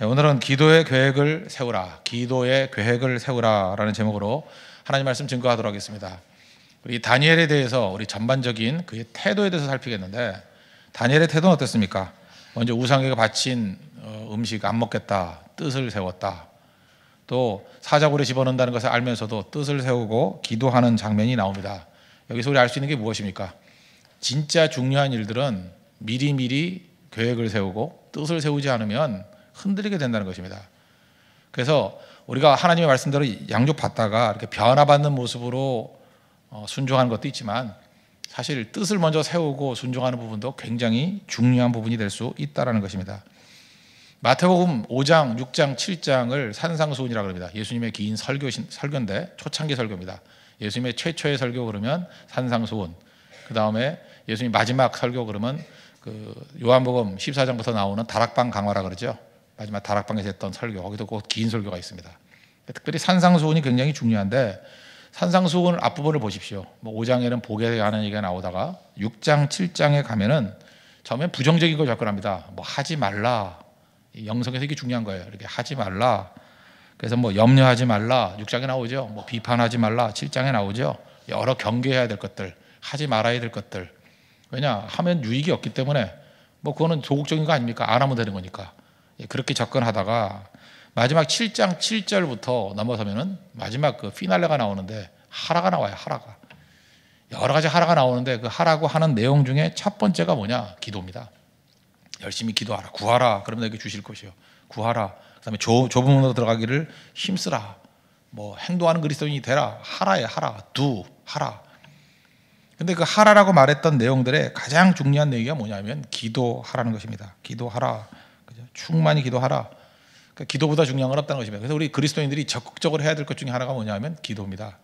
네, 오늘은 기도의 계획을 세우라. 기도의 계획을 세우라라는 제목으로 하나님 말씀 증거하도록 하겠습니다. 우리 다니엘에 대해서 우리 전반적인 그의 태도에 대해서 살피겠는데 다니엘의 태도는 어땠습니까? 먼저 우상에게 바친 어, 음식 안 먹겠다. 뜻을 세웠다. 또 사자굴에 집어넣는다는 것을 알면서도 뜻을 세우고 기도하는 장면이 나옵니다. 여기서 우리 알 수 있는 게 무엇입니까? 진짜 중요한 일들은 미리미리 계획을 세우고 뜻을 세우지 않으면 흔들리게 된다는 것입니다. 그래서 우리가 하나님의 말씀대로 양육받다가 이렇게 변화받는 모습으로 어, 순종하는 것도 있지만 사실 뜻을 먼저 세우고 순종하는 부분도 굉장히 중요한 부분이 될 수 있다라는 것입니다. 마태복음 5장, 6장, 7장을 산상수훈이라 고합니다 예수님의 긴 설교 설교인데 초창기 설교입니다. 예수님의 최초의 설교 그러면 산상수훈. 그다음에 예수님 마지막 설교 그러면 그 요한복음 14장부터 나오는 다락방 강화라 그러죠. 마지막 다락방에서 했던 설교 거기도 곧 긴 설교가 있습니다. 특별히 산상수훈이 굉장히 중요한데 산상수훈 앞부분을 보십시오. 뭐 5장에는 복에 관한 얘기가 나오다가 6장, 7장에 가면은 처음에 부정적인 걸 접근합니다. 뭐 하지 말라. 영성에서 이게 중요한 거예요. 이렇게 하지 말라. 그래서 뭐 염려하지 말라. 6장에 나오죠. 뭐 비판하지 말라. 7장에 나오죠. 여러 경계해야 될 것들, 하지 말아야 될 것들. 왜냐? 하면 유익이 없기 때문에 뭐 그거는 조국적인 거 아닙니까? 안 하면 되는 거니까. 예, 그렇게 접근하다가 마지막 7장 7절부터 넘어서면은 마지막 그 피날레가 나오는데 하라가 나와요. 하라가. 여러 가지 하라가 나오는데 그 하라고 하는 내용 중에 첫 번째가 뭐냐? 기도입니다. 열심히 기도하라. 구하라. 그러면 내게 주실 것이요. 구하라. 그다음에 좁, 좁은 문으로 들어가기를 힘쓰라. 뭐 행동하는 그리스도인이 되라. 하라에 하라. 두 하라. 근데 그 하라라고 말했던 내용들의 가장 중요한 내용이 뭐냐면 기도하라는 것입니다. 기도하라. 충만히 기도하라. 그러니까 기도보다 중요한 건 없다는 것입니다. 그래서 우리 그리스도인들이 적극적으로 해야 될 것 중에 하나가 뭐냐면 기도입니다.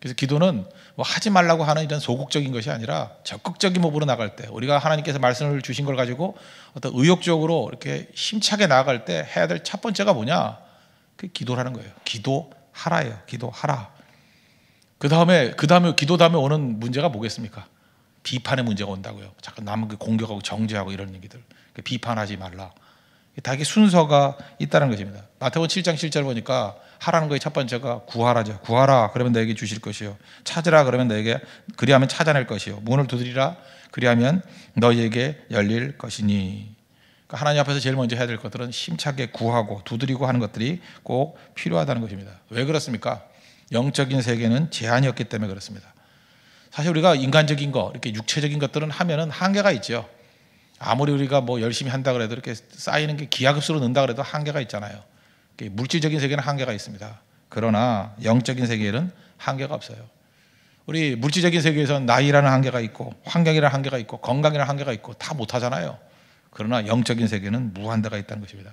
그래서 기도는 뭐 하지 말라고 하는 이런 소극적인 것이 아니라 적극적인 몸으로 나갈 때 우리가 하나님께서 말씀을 주신 걸 가지고 어떤 의욕적으로 이렇게 힘차게 나아갈 때 해야 될 첫 번째가 뭐냐? 그 기도라는 거예요. 기도하라예요. 기도하라. 그 다음에 그 다음에 기도 다음에 오는 문제가 뭐겠습니까? 비판의 문제가 온다고요. 자꾸 남을 그 공격하고 정죄하고 이런 얘기들. 그 비판하지 말라. 닭의 순서가 있다는 것입니다. 마태복음 7장 7절 보니까 하라는 거의 첫 번째가 구하라죠. 구하라 그러면 너에게 주실 것이요. 찾으라 그러면 너에게 그리하면 찾아낼 것이요. 문을 두드리라 그리하면 너에게 열릴 것이니. 그러니까 하나님 앞에서 제일 먼저 해야 될 것들은 심차게 구하고 두드리고 하는 것들이 꼭 필요하다는 것입니다. 왜 그렇습니까? 영적인 세계는 제한이 없기 때문에 그렇습니다. 사실 우리가 인간적인 거, 이렇게 육체적인 것들은 하면은 한계가 있죠. 아무리 우리가 뭐 열심히 한다 그래도 이렇게 쌓이는 게 기하급수로 는다 그래도 한계가 있잖아요. 물질적인 세계는 한계가 있습니다. 그러나 영적인 세계에는 한계가 없어요. 우리 물질적인 세계에선 나이라는 한계가 있고 환경이라는 한계가 있고 건강이라는 한계가 있고 다 못하잖아요. 그러나 영적인 세계는 무한대가 있다는 것입니다.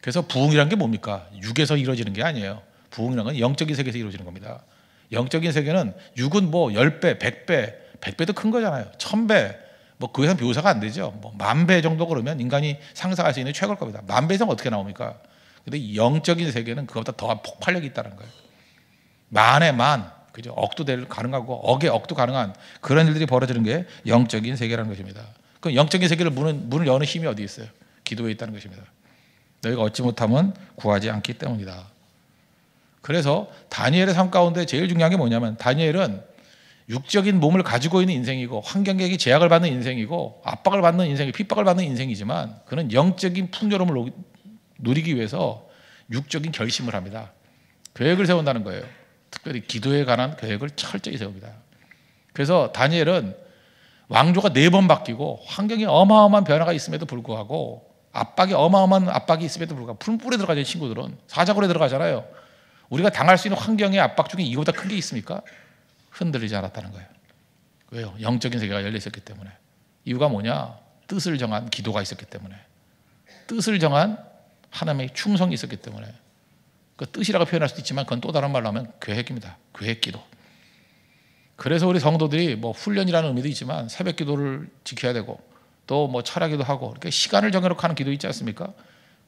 그래서 부흥이란 게 뭡니까? 육에서 이루어지는 게 아니에요. 부흥이란 건 영적인 세계에서 이루어지는 겁니다. 영적인 세계는 육은 뭐 10배, 100배, 100배도 큰 거잖아요. 1000배, 뭐그 이상 비교사가 안 되죠. 뭐 만 배 정도 그러면 인간이 상상할 수 있는 최고일 겁니다. 만 배 이상 어떻게 나옵니까? 근데 영적인 세계는 그것보다 더한 폭발력이 있다는 거예요. 만에 만, 그죠? 억도 될 가능하고 억에 억도 가능한 그런 일들이 벌어지는 게 영적인 세계라는 것입니다. 그 영적인 세계를 문은, 문을 여는 힘이 어디 있어요? 기도에 있다는 것입니다. 너희가 얻지 못하면 구하지 않기 때문이다. 그래서 다니엘의 삶 가운데 제일 중요한 게 뭐냐면 다니엘은 육적인 몸을 가지고 있는 인생이고 환경력이 제약을 받는 인생이고 압박을 받는 인생이 핍박을 받는 인생이지만 그는 영적인 풍요로움을 누리기 위해서 육적인 결심을 합니다. 계획을 세운다는 거예요. 특별히 기도에 관한 계획을 철저히 세웁니다. 그래서 다니엘은 왕조가 네 번 바뀌고 환경에 어마어마한 변화가 있음에도 불구하고 압박이 어마어마한 압박이 있음에도 불구하고 푸른 뿔에 들어가는 친구들은 사자굴에 들어가잖아요. 우리가 당할 수 있는 환경의 압박 중에 이거보다 큰 게 있습니까? 흔들리지 않았다는 거예요. 왜요? 영적인 세계가 열려 있었기 때문에. 이유가 뭐냐? 뜻을 정한 기도가 있었기 때문에. 뜻을 정한 하나님의 충성이 있었기 때문에. 그 뜻이라고 표현할 수도 있지만 그건 또 다른 말로 하면 계획입니다. 계획 기도. 그래서 우리 성도들이 뭐 훈련이라는 의미도 있지만 새벽 기도를 지켜야 되고 또뭐 철학기도 하고 이렇게 시간을 정해놓고 하는 기도 있지 않습니까?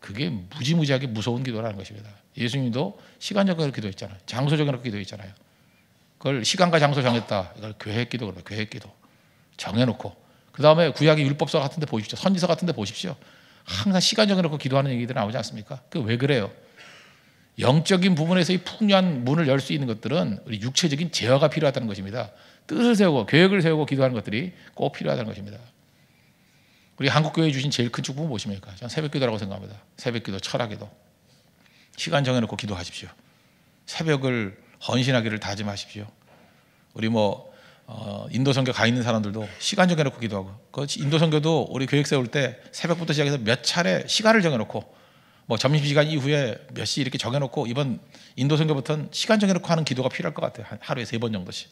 그게 무지무지하게 무서운 기도라는 것입니다. 예수님도 시간 정해놓 기도했잖아요. 장소 정해놓 기도했잖아요. 그걸 시간과 장소 정했다. 이걸 교회기도 그러면 교회기도 정해놓고 그 다음에 구약의 율법서 같은데 보십시오. 선지서 같은데 보십시오. 항상 시간 정해놓고 기도하는 얘기들 나오지 않습니까? 그 왜 그래요? 영적인 부분에서 이 풍요한 문을 열 수 있는 것들은 우리 육체적인 제어가 필요하다는 것입니다. 뜻을 세우고 계획을 세우고 기도하는 것들이 꼭 필요하다는 것입니다. 우리 한국교회 주신 제일 큰 축복은 무엇입니까? 저는 새벽기도라고 생각합니다. 새벽기도, 철학기도. 시간 정해놓고 기도하십시오. 새벽을 헌신하기를 다짐하십시오. 우리 뭐 어, 인도 선교 가 있는 사람들도 시간 정해놓고 기도하고 그 인도 선교도 우리 교육 세울 때 새벽부터 시작해서 몇 차례 시간을 정해놓고 뭐 점심 시간 이후에 몇 시 이렇게 정해놓고 이번 인도 선교부터는 시간 정해놓고 하는 기도가 필요할 것 같아요. 하루에 세 번 정도씩.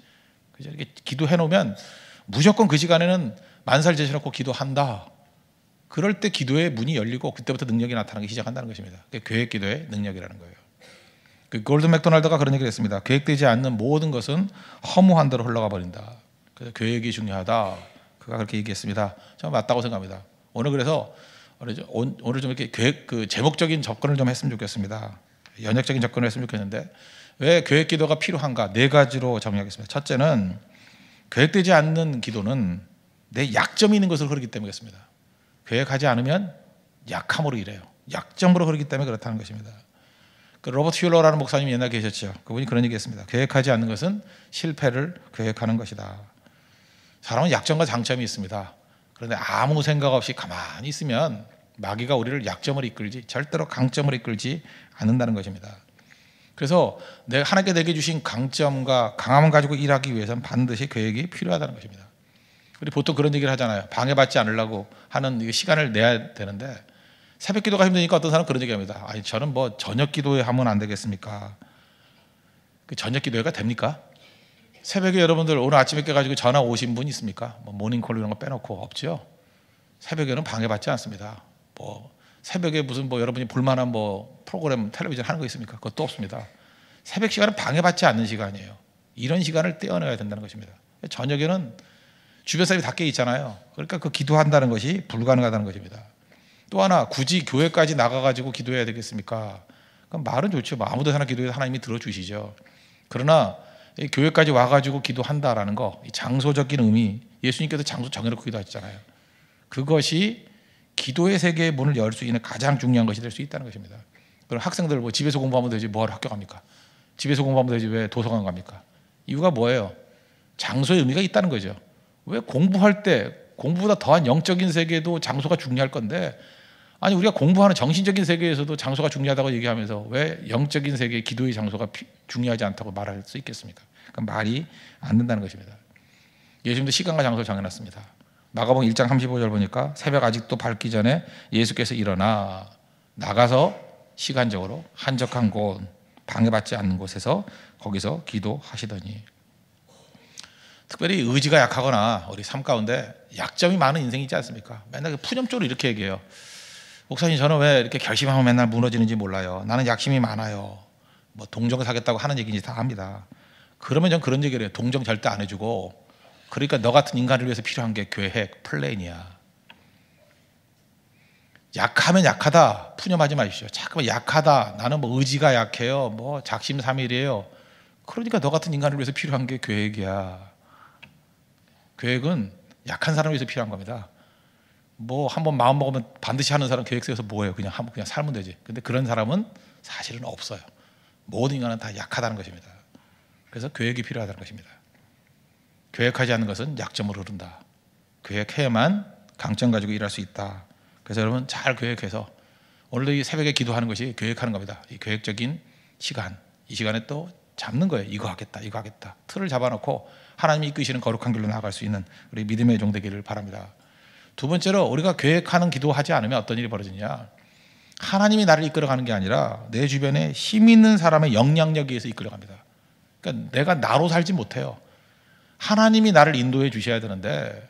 그 이렇게 기도해놓으면 무조건 그 시간에는 만살 제시놓고 기도한다. 그럴 때 기도의 문이 열리고 그때부터 능력이 나타나기 시작한다는 것입니다. 그게 계획 기도의 능력이라는 거예요. 그 골드 맥도날드가 그런 얘기를 했습니다. 계획되지 않는 모든 것은 허무한 대로 흘러가 버린다. 그래서 계획이 중요하다. 그가 그렇게 얘기했습니다. 참 맞다고 생각합니다. 오늘 그래서 오늘 좀 이렇게 계획 그 제목적인 접근을 좀 했으면 좋겠습니다. 연역적인 접근을 했으면 좋겠는데 왜 계획 기도가 필요한가 네 가지로 정리하겠습니다. 첫째는 계획되지 않는 기도는 내 약점이 있는 것을 흐르기 때문에 그렇습니다. 계획하지 않으면 약함으로 이래요. 약점으로 흐르기 때문에 그렇다는 것입니다. 그 로버트 휴러라는 목사님 이 옛날 에 계셨죠. 그분이 그런 얘기했습니다. 계획하지 않는 것은 실패를 계획하는 것이다. 사람은 약점과 장점이 있습니다. 그런데 아무 생각 없이 가만히 있으면 마귀가 우리를 약점을 이끌지 절대로 강점을 이끌지 않는다는 것입니다. 그래서 내 하나님께 내게 주신 강점과 강함을 가지고 일하기 위해서는 반드시 계획이 필요하다는 것입니다. 우리 보통 그런 얘기를 하잖아요. 방해받지 않으려고 하는 시간을 내야 되는데 새벽 기도가 힘드니까 어떤 사람 그런 얘기 합니다. 아니, 저는 뭐 저녁 기도에 하면 안 되겠습니까? 그 저녁 기도회가 됩니까? 새벽에 여러분들 오늘 아침에 깨가지고 전화 오신 분 있습니까? 뭐 모닝콜 이런 거 빼놓고 없죠? 새벽에는 방해받지 않습니다. 뭐 새벽에 무슨 뭐 여러분이 볼만한 뭐 프로그램 텔레비전 하는 거 있습니까? 그것도 없습니다. 새벽 시간은 방해받지 않는 시간이에요. 이런 시간을 떼어내야 된다는 것입니다. 저녁에는 주변 사람이 다 깨 있잖아요. 그러니까 그 기도한다는 것이 불가능하다는 것입니다. 또 하나 굳이 교회까지 나가가지고 기도해야 되겠습니까? 그럼 말은 좋죠. 뭐 아무도 하나 기도해도 하나님이 들어주시죠. 그러나 교회까지 와가지고 기도한다라는 거, 장소적인 의미, 예수님께서 장소 정해놓고 기도하셨잖아요. 그것이 기도의 세계의 문을 열 수 있는 가장 중요한 것이 될 수 있다는 것입니다. 그럼 학생들 뭐 집에서 공부하면 되지 뭐하러 학교 갑니까? 집에서 공부하면 되지 왜 도서관 갑니까? 이유가 뭐예요? 장소의 의미가 있다는 거죠. 왜 공부할 때 공부보다 더한 영적인 세계도 장소가 중요할 건데 아니 우리가 공부하는 정신적인 세계에서도 장소가 중요하다고 얘기하면서 왜 영적인 세계 기도의 장소가 중요하지 않다고 말할 수 있겠습니까? 그 말이 안 된다는 것입니다. 예수님도 시간과 장소를 정해놨습니다. 마가복 1장 35절 보니까 새벽 아직도 밝기 전에 예수께서 일어나 나가서 시간적으로 한적한 곳 방해받지 않는 곳에서 거기서 기도하시더니 특별히 의지가 약하거나 우리 삶 가운데 약점이 많은 인생이지 않습니까? 맨날 그 푸념조로 이렇게 얘기해요. 목사님 저는 왜 이렇게 결심하면 맨날 무너지는지 몰라요. 나는 약심이 많아요. 뭐 동정 사겠다고 하는 얘기인지 다 압니다. 그러면 전 그런 얘기를 해요. 동정 절대 안 해주고 그러니까 너 같은 인간을 위해서 필요한 게 계획, 플랜이야. 약하면 약하다 푸념하지 마십시오. 자꾸 약하다. 나는 뭐 의지가 약해요. 뭐 작심삼일이에요. 그러니까 너 같은 인간을 위해서 필요한 게 계획이야. 계획은 약한 사람을 위해서 필요한 겁니다. 뭐 한번 마음 먹으면 반드시 하는 사람 계획서에서 뭐예요? 그냥 한번 그냥 살면 되지. 근데 그런 사람은 사실은 없어요. 모든 인간은 다 약하다는 것입니다. 그래서 계획이 필요하다는 것입니다. 계획하지 않는 것은 약점으로 흐른다. 계획해야만 강점 가지고 일할 수 있다. 그래서 여러분 잘 계획해서 오늘도 이 새벽에 기도하는 것이 계획하는 겁니다. 이 계획적인 시간, 이 시간에 또 잡는 거예요. 이거 하겠다, 이거 하겠다. 틀을 잡아놓고 하나님이 이끄시는 거룩한 길로 나아갈 수 있는 우리 믿음의 종 되기를 바랍니다. 두 번째로 우리가 계획하는 기도하지 않으면 어떤 일이 벌어지냐. 하나님이 나를 이끌어가는 게 아니라 내 주변에 힘 있는 사람의 영향력에 의해서 이끌어갑니다. 그러니까 내가 나로 살지 못해요. 하나님이 나를 인도해 주셔야 되는데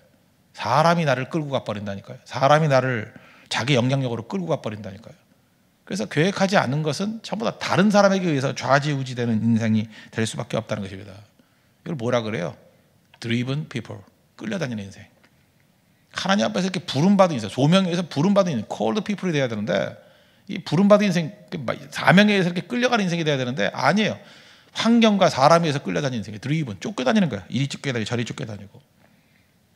사람이 나를 끌고 가버린다니까요. 사람이 나를 자기 영향력으로 끌고 가버린다니까요. 그래서 계획하지 않은 것은 전부 다 다른 사람에게 의해서 좌지우지되는 인생이 될 수밖에 없다는 것입니다. 이걸 뭐라 그래요? Driven people, 끌려다니는 인생. 하나님 앞에서 이렇게 부름받은 인생, 조명에서 부름받은 인생, 콜드 피플이 돼야 되는데 이 부름받은 인생, 그 사명에 의해서 이렇게 끌려가는 인생이 돼야 되는데 아니에요. 환경과 사람에 의해서 끌려다니는 인생이 드리븐, 쫓겨다니는 거야. 이리 쫓겨다니고 저리 쫓겨다니고.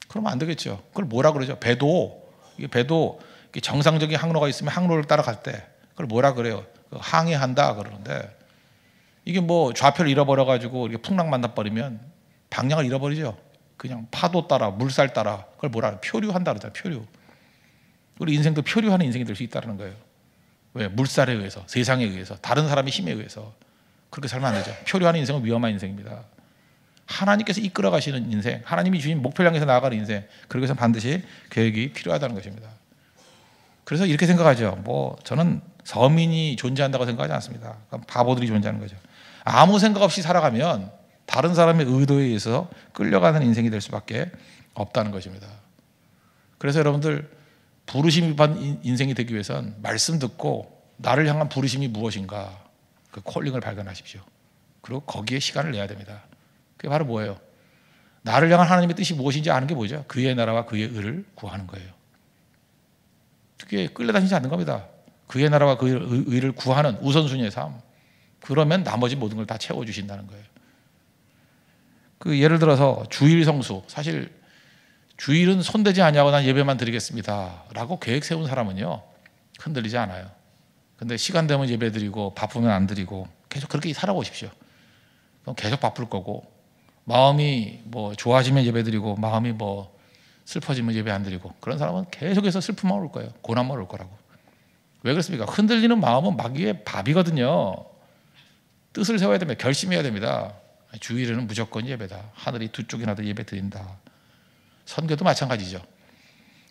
그러면 안 되겠죠. 그걸 뭐라 그러죠? 배도, 이게 배도 정상적인 항로가 있으면 항로를 따라갈 때 그걸 뭐라 그래요? 그 항해한다 그러는데 이게 뭐 좌표를 잃어버려가지고 이렇게 풍랑 만나버리면 방향을 잃어버리죠. 그냥 파도 따라 물살 따라 그걸 뭐라 표류한다 그러잖아 표류. 우리 인생도 표류하는 인생이 될 수 있다는 거예요. 왜 물살에 의해서 세상에 의해서 다른 사람의 힘에 의해서 그렇게 살면 안 되죠. 표류하는 인생은 위험한 인생입니다. 하나님께서 이끌어 가시는 인생, 하나님이 주신 목표를 향해서 나아가는 인생, 그러기 해서 반드시 계획이 필요하다는 것입니다. 그래서 이렇게 생각하죠. 뭐 저는 서민이 존재한다고 생각하지 않습니다. 바보들이 존재하는 거죠. 아무 생각 없이 살아가면 다른 사람의 의도에 의해서 끌려가는 인생이 될 수밖에 없다는 것입니다. 그래서 여러분들 부르심이 반 인생이 되기 위해선 말씀 듣고 나를 향한 부르심이 무엇인가 그 콜링을 발견하십시오. 그리고 거기에 시간을 내야 됩니다. 그게 바로 뭐예요? 나를 향한 하나님의 뜻이 무엇인지 아는 게 뭐죠? 그의 나라와 그의 의를 구하는 거예요. 그게 끌려다니지 않는 겁니다. 그의 나라와 그의 의를 구하는 우선순위의 삶. 그러면 나머지 모든 걸 다 채워주신다는 거예요. 그 예를 들어서 주일 성수 사실 주일은 손대지 아니하거나 예배만 드리겠습니다라고 계획 세운 사람은요 흔들리지 않아요. 근데 시간 되면 예배 드리고 바쁘면 안 드리고 계속 그렇게 살아오십시오. 그럼 계속 바쁠 거고 마음이 뭐 좋아지면 예배 드리고 마음이 뭐 슬퍼지면 예배 안 드리고 그런 사람은 계속해서 슬픔만 올 거예요. 고난만 올 거라고. 왜 그렇습니까? 흔들리는 마음은 마귀의 밥이거든요. 뜻을 세워야 됩니다. 결심해야 됩니다. 주일에는 무조건 예배다. 하늘이 두 쪽이나 다 예배 드린다. 선교도 마찬가지죠.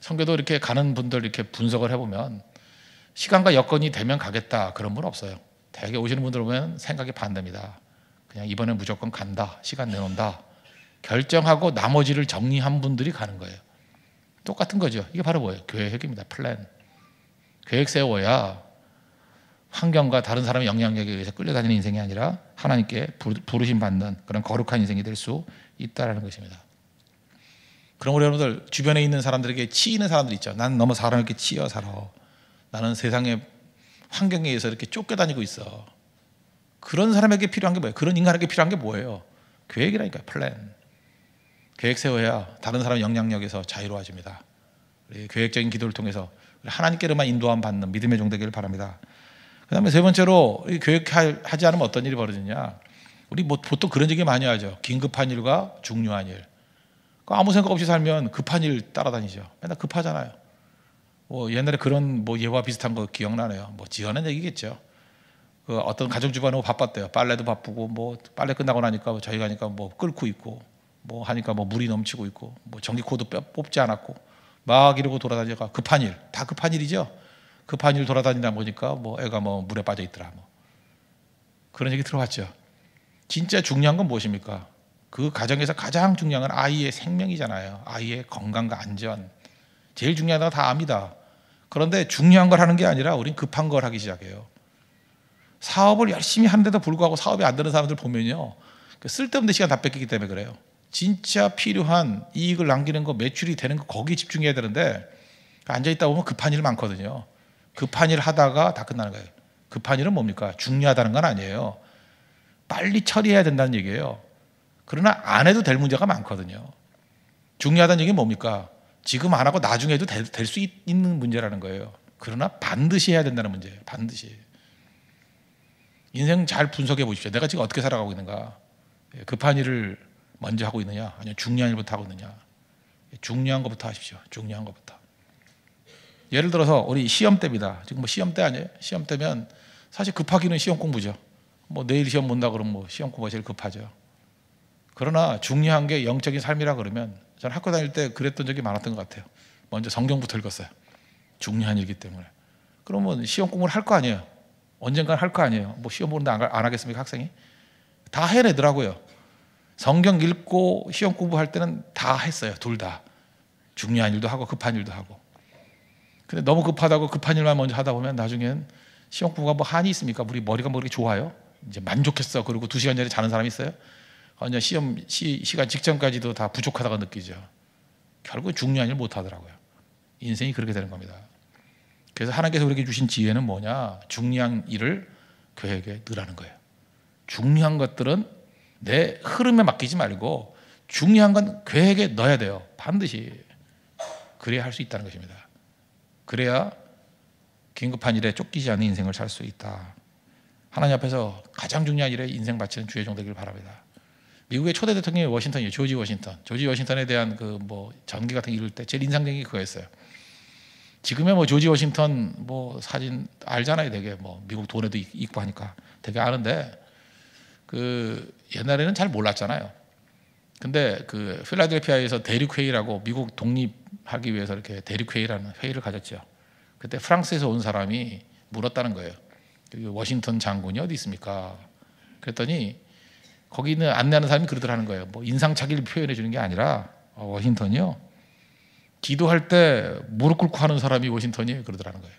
선교도 이렇게 가는 분들 이렇게 분석을 해보면 시간과 여건이 되면 가겠다 그런 분 없어요. 대개 오시는 분들 보면 생각이 반대입니다. 그냥 이번에 무조건 간다. 시간 내놓는다. 결정하고 나머지를 정리한 분들이 가는 거예요. 똑같은 거죠. 이게 바로 뭐예요? 교회 핵입니다. 플랜. 계획 세워야 환경과 다른 사람의 영향력에 의해서 끌려다니는 인생이 아니라 하나님께 부르심 받는 그런 거룩한 인생이 될 수 있다라는 것입니다. 그러므로 여러분들 주변에 있는 사람들에게 치이는 사람들 있죠. 난 너무 사람에게 치여 살아. 나는 세상의 환경에 의해서 이렇게 쫓겨다니고 있어. 그런 사람에게 필요한 게 뭐예요? 그런 인간에게 필요한 게 뭐예요? 계획이라니까요. 플랜. 계획 세워야 다른 사람 영향력에서 자유로워집니다. 계획적인 기도를 통해서 하나님께로만 인도함 받는 믿음의 종 되기를 바랍니다. 그다음에 세 번째로 계획하지 않으면 어떤 일이 벌어지냐? 우리 뭐 보통 그런 얘기 많이 하죠. 긴급한 일과 중요한 일. 그러니까 아무 생각 없이 살면 급한 일 따라다니죠. 맨날 급하잖아요. 뭐 옛날에 그런 뭐 예와 비슷한 거 기억나네요. 뭐 지어낸 얘기겠죠. 그 어떤 가정 주부고 바빴대요. 빨래도 바쁘고 뭐 빨래 끝나고 나니까 뭐 저희 가니까 하뭐 끓고 있고 뭐 하니까 뭐 물이 넘치고 있고 뭐 전기 코드 뽑지 않았고 막 이러고 돌아다니다가 급한 일 다 급한 일이죠. 급한 그 일 돌아다니다 보니까 뭐 애가 뭐 물에 빠져 있더라 뭐 그런 얘기 들어봤죠. 진짜 중요한 건 무엇입니까? 그 가정에서 가장 중요한 건 아이의 생명이잖아요. 아이의 건강과 안전. 제일 중요하다다 압니다. 그런데 중요한 걸 하는 게 아니라 우린 급한 걸 하기 시작해요. 사업을 열심히 하는데도 불구하고 사업이 안 되는 사람들 보면요. 그 쓸데없는 시간 다 뺏기기 때문에 그래요. 진짜 필요한 이익을 남기는 거, 매출이 되는 거 거기에 집중해야 되는데 앉아있다 보면 급한 일 많거든요. 급한 일 하다가 다 끝나는 거예요. 급한 일은 뭡니까? 중요하다는 건 아니에요. 빨리 처리해야 된다는 얘기예요. 그러나 안 해도 될 문제가 많거든요. 중요하다는 얘기는 뭡니까? 지금 안 하고 나중에 해도 될 수 있는 문제라는 거예요. 그러나 반드시 해야 된다는 문제예요. 반드시. 인생 잘 분석해 보십시오. 내가 지금 어떻게 살아가고 있는가? 예, 급한 일을 먼저 하고 있느냐? 아니면 중요한 일부터 하고 있느냐? 예, 중요한 것부터 하십시오. 중요한 것부터. 예를 들어서 우리 시험 때입니다. 지금 뭐 시험 때 아니에요? 시험 때면 사실 급하기는 시험 공부죠. 뭐 내일 시험 본다 그러면 뭐 시험 공부가 제일 급하죠. 그러나 중요한 게 영적인 삶이라 그러면 저는 학교 다닐 때 그랬던 적이 많았던 것 같아요. 먼저 성경부터 읽었어요. 중요한 일이기 때문에. 그러면 시험 공부를 할 거 아니에요. 언젠간 할거 아니에요. 뭐 시험 보는데 안 하겠습니까 학생이? 다 해내더라고요. 성경 읽고 시험 공부할 때는 다 했어요. 둘 다. 중요한 일도 하고 급한 일도 하고. 근데 너무 급하다고 급한 일만 먼저 하다 보면 나중엔 시험부가 뭐 한이 있습니까? 우리 머리가 뭐 그렇게 좋아요? 이제 만족했어. 그리고 두 시간 전에 자는 사람 있어요? 완전 어, 시험 시, 시간 직전까지도 다 부족하다고 느끼죠. 결국 중요한 일 못하더라고요. 인생이 그렇게 되는 겁니다. 그래서 하나님께서 우리에게 주신 지혜는 뭐냐? 중요한 일을 교회에게 넣으는 거예요. 중요한 것들은 내 흐름에 맡기지 말고 중요한 건 교회에게 넣어야 돼요. 반드시. 그래야 할 수 있다는 것입니다. 그래야 긴급한 일에 쫓기지 않는 인생을 살 수 있다. 하나님 앞에서 가장 중요한 일에 인생 바치는 주의 종 되길 바랍니다. 미국의 초대 대통령이 워싱턴이에요. 조지 워싱턴. 조지 워싱턴에 대한 그 뭐 전기 같은 거읽때 제일 인상적인 게 그거였어요. 지금의 뭐 조지 워싱턴 뭐 사진 알잖아요. 되게 뭐 미국 돈에도 있고 하니까 되게 아는데 그 옛날에는 잘 몰랐잖아요. 근데 그 필라델피아에서 대륙회의라고 미국 독립하기 위해서 이렇게 대륙회의라는 회의를 가졌죠. 그때 프랑스에서 온 사람이 물었다는 거예요. 워싱턴 장군이 어디 있습니까? 그랬더니 거기 있는 안내하는 사람이 그러더라는 거예요. 뭐 인상착의를 표현해 주는 게 아니라 어, 워싱턴이요. 기도할 때 무릎 꿇고 하는 사람이 워싱턴이 그러더라는 거예요.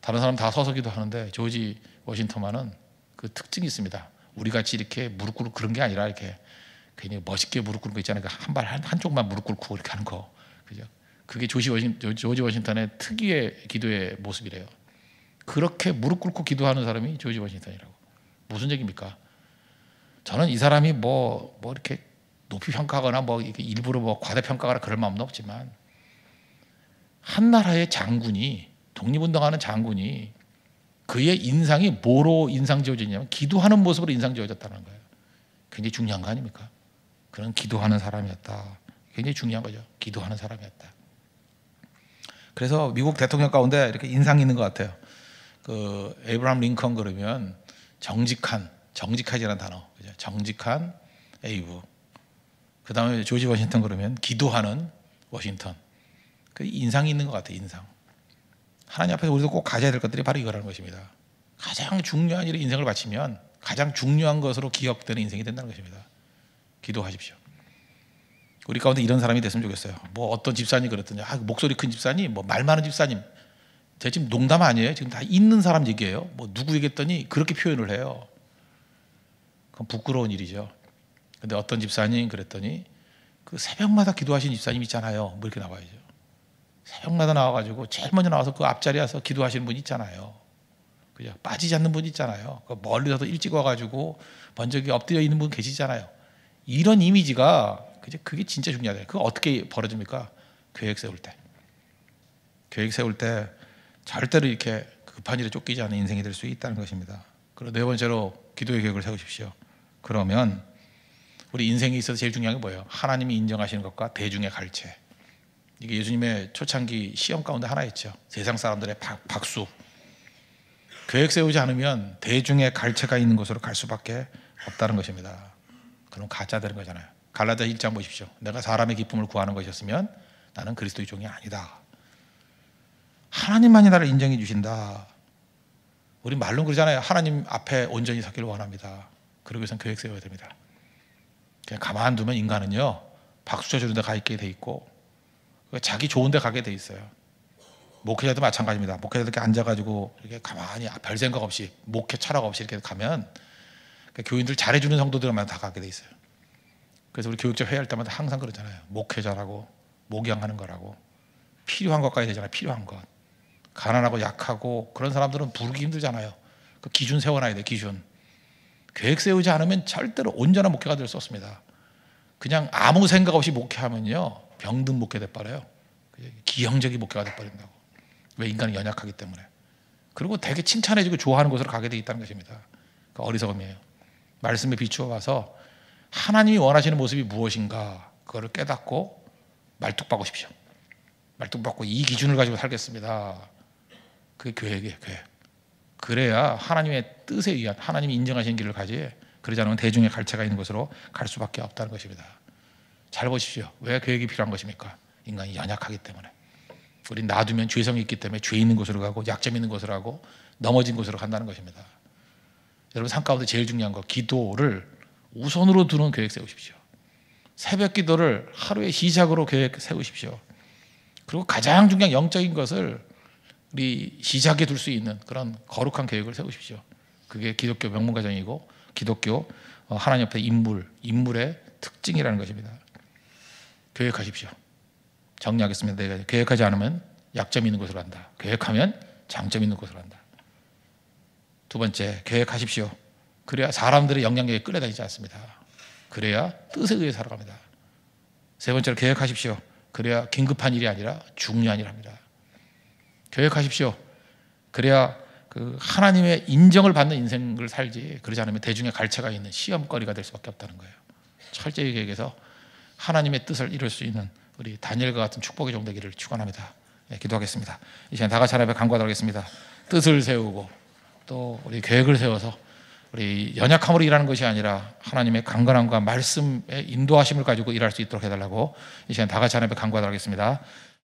다른 사람 다 서서 기도하는데 조지 워싱턴만은 그 특징이 있습니다. 우리 같이 이렇게 무릎 꿇고 그런 게 아니라 이렇게 굉장히 멋있게 무릎 꿇는 거 있잖아요. 그러니까 한발 한쪽만 무릎 꿇고 이렇게 하는 거. 그죠? 그게 조지, 워싱, 조지 워싱턴의 특유의 기도의 모습이래요. 그렇게 무릎 꿇고 기도하는 사람이 조지 워싱턴이라고. 무슨 얘기입니까? 저는 이 사람이 뭐, 뭐 이렇게 높이 평가하거나 뭐 일부러 뭐 과대평가하거나 그럴 마음도 없지만 한 나라의 장군이 독립운동하는 장군이 그의 인상이 뭐로 인상 지어졌냐면 기도하는 모습으로 인상 지어졌다는 거예요. 굉장히 중요한 거 아닙니까? 그는 기도하는 사람이었다. 굉장히 중요한 거죠. 기도하는 사람이었다. 그래서 미국 대통령 가운데 이렇게 인상 있는 것 같아요. 그 에이브람 링컨 그러면 정직한 정직하지라 단어, 그죠? 정직한 에이브. 그 다음에 조지 워싱턴 그러면 기도하는 워싱턴. 그 인상이 있는 것 같아요. 인상. 하나님 앞에서 우리도 꼭 가져야 될 것들이 바로 이거라는 것입니다. 가장 중요한 일에 인생을 바치면 가장 중요한 것으로 기억되는 인생이 된다는 것입니다. 기도하십시오. 우리 가운데 이런 사람이 됐으면 좋겠어요. 뭐 어떤 집사님 그랬더니 아, 그 목소리 큰 집사님, 뭐 말 많은 집사님. 제 지금 농담 아니에요. 지금 다 있는 사람 얘기예요. 뭐 누구 얘기했더니 그렇게 표현을 해요. 그건 부끄러운 일이죠. 근데 어떤 집사님 그랬더니 그 새벽마다 기도하시는 집사님 있잖아요. 뭐 이렇게 나와야죠. 새벽마다 나와가지고 제일 먼저 나와서 그 앞자리에 서 기도하시는 분 있잖아요. 그죠? 빠지지 않는 분 있잖아요. 그 멀리서도 일찍 와가지고 번쩍 엎드려 있는 분 계시잖아요. 이런 이미지가 그게 진짜 중요하다. 그 어떻게 벌어집니까? 계획 세울 때. 계획 세울 때 절대로 이렇게 급한 일에 쫓기지 않은 인생이 될 수 있다는 것입니다. 그리고 네 번째로 기도의 계획을 세우십시오. 그러면 우리 인생에 있어서 제일 중요한 게 뭐예요? 하나님이 인정하시는 것과 대중의 갈채. 이게 예수님의 초창기 시험 가운데 하나였죠. 세상 사람들의 박, 수 계획 세우지 않으면 대중의 갈채가 있는 곳으로 갈 수밖에 없다는 것입니다. 그럼 가짜 되는 거잖아요. 갈라디아 1장 보십시오. 내가 사람의 기쁨을 구하는 것이었으면 나는 그리스도의 종이 아니다. 하나님만이 나를 인정해 주신다. 우리 말론 그러잖아요. 하나님 앞에 온전히 섰기를 원합니다. 그러기 위해서는 획 세워야 됩니다. 그냥 가만두면 인간은요. 박수 쳐주는 데가 있게 돼 있고 그 자기 좋은 데 가게 돼 있어요. 목회자도 마찬가지입니다. 목회자들 이렇게 앉아가지고 이렇게 가만히 아, 별 생각 없이 목회 철학 없이 이렇게 가면 그러니까 교인들 잘해주는 성도들만 다 가게 돼 있어요. 그래서 우리 교육자 회의할 때마다 항상 그러잖아요. 목회자라고, 목양하는 거라고. 필요한 것까지 되잖아요. 필요한 것. 가난하고 약하고 그런 사람들은 부르기 힘들잖아요. 그 기준 세워놔야 돼, 기준. 계획 세우지 않으면 절대로 온전한 목회가 될 수 없습니다. 그냥 아무 생각 없이 목회하면요. 병든 목회 돼버려요. 기형적인 목회가 돼버린다고. 왜 인간은 연약하기 때문에. 그리고 되게 칭찬해주고 좋아하는 곳으로 가게 돼 있다는 것입니다. 그 어리석음이에요. 말씀에 비추어 봐서 하나님이 원하시는 모습이 무엇인가 그거를 깨닫고 말뚝박으십시오. 말뚝박고 이 기준을 가지고 살겠습니다. 그교회에요 교회. 그래야 하나님의 뜻에 의한 하나님이 인정하시는 길을 가지 그러지 않으면 대중의 갈채가 있는 것으로 갈 수밖에 없다는 것입니다. 잘 보십시오. 왜 교회가 필요한 것입니까? 인간이 연약하기 때문에. 우리 놔두면 죄성이 있기 때문에 죄 있는 곳으로 가고 약점 있는 곳으로 가고 넘어진 곳으로 간다는 것입니다. 여러분 삶 가운데 제일 중요한 거 기도를 우선으로 두는 계획 세우십시오. 새벽 기도를 하루의 시작으로 계획 세우십시오. 그리고 가장 중요한 영적인 것을 우리 시작에 둘 수 있는 그런 거룩한 계획을 세우십시오. 그게 기독교 명문가정이고 기독교 어, 하나님 옆에 인물, 인물의 특징이라는 것입니다. 계획하십시오. 정리하겠습니다. 내가 네 계획하지 않으면 약점 있는 것으로 한다. 계획하면 장점 있는 것으로 한다. 두 번째, 계획하십시오. 그래야 사람들의 영향력에 끌려다니지 않습니다. 그래야 뜻에 의해 살아갑니다. 세 번째로 계획하십시오. 그래야 긴급한 일이 아니라 중요한 일합니다. 계획하십시오. 그래야 그 하나님의 인정을 받는 인생을 살지 그러지 않으면 대중의 갈채가 있는 시험거리가 될 수밖에 없다는 거예요. 철저히 계획해서 하나님의 뜻을 이룰 수 있는 우리 다니엘과 같은 축복의 종되기를 축원합니다. 네, 기도하겠습니다. 이제 다 같이 하나님의 간구하도록 하겠습니다. 뜻을 세우고 또 우리 계획을 세워서 우리 연약함으로 일하는 것이 아니라 하나님의 강건함과 말씀의 인도하심을 가지고 일할 수 있도록 해달라고 이 시간 다 같이 하나님께 간구하도록 하겠습니다.